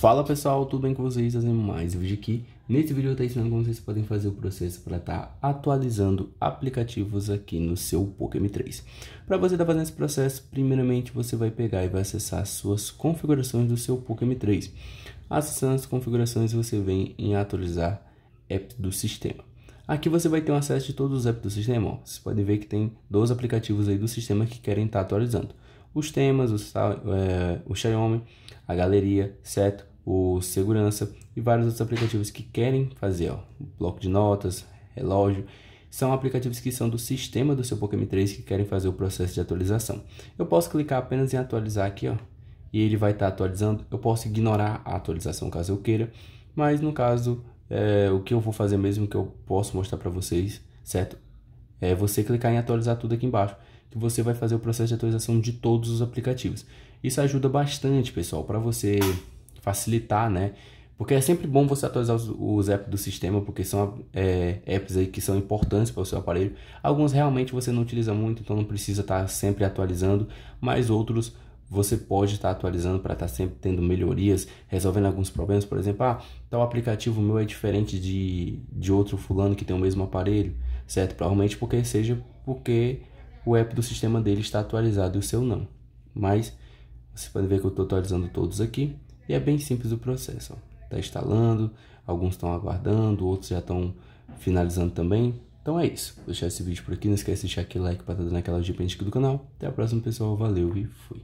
Fala pessoal, tudo bem com vocês? Fazendo mais um vídeo aqui. Nesse vídeo eu estou ensinando como vocês podem fazer o processo para estar tá atualizando aplicativos aqui no seu Pokémon 3 Para você estar tá fazendo esse processo, primeiramente você vai pegar e vai acessar suas configurações do seu Pokémon 3 Acessando as configurações, você vem em atualizar apps do sistema. Aqui você vai ter um acesso de todos os apps do sistema. Ó. Vocês podem ver que tem 12 aplicativos aí do sistema que querem estar tá atualizando. Os temas, o, é, o Xiaomi, a galeria, certo? o segurança e vários outros aplicativos que querem fazer, ó, bloco de notas, relógio, são aplicativos que são do sistema do seu Pokémon 3 que querem fazer o processo de atualização. Eu posso clicar apenas em atualizar aqui, ó, e ele vai estar tá atualizando. Eu posso ignorar a atualização caso eu queira, mas no caso, é, o que eu vou fazer mesmo que eu posso mostrar para vocês, certo? É você clicar em atualizar tudo aqui embaixo, que você vai fazer o processo de atualização de todos os aplicativos. Isso ajuda bastante, pessoal, para você facilitar, né? Porque é sempre bom você atualizar os, os apps do sistema, porque são é, apps aí que são importantes para o seu aparelho. Alguns realmente você não utiliza muito, então não precisa estar tá sempre atualizando, mas outros você pode estar tá atualizando para estar tá sempre tendo melhorias, resolvendo alguns problemas. Por exemplo, ah, tal aplicativo meu é diferente de, de outro fulano que tem o mesmo aparelho, certo? Provavelmente porque seja porque o app do sistema dele está atualizado e o seu não. Mas você pode ver que eu estou atualizando todos aqui. E é bem simples o processo. Está instalando, alguns estão aguardando, outros já estão finalizando também. Então é isso. Vou deixar esse vídeo por aqui. Não esquece de deixar aquele like para estar tá dando aquela ajuda aqui do canal. Até a próxima, pessoal. Valeu e fui.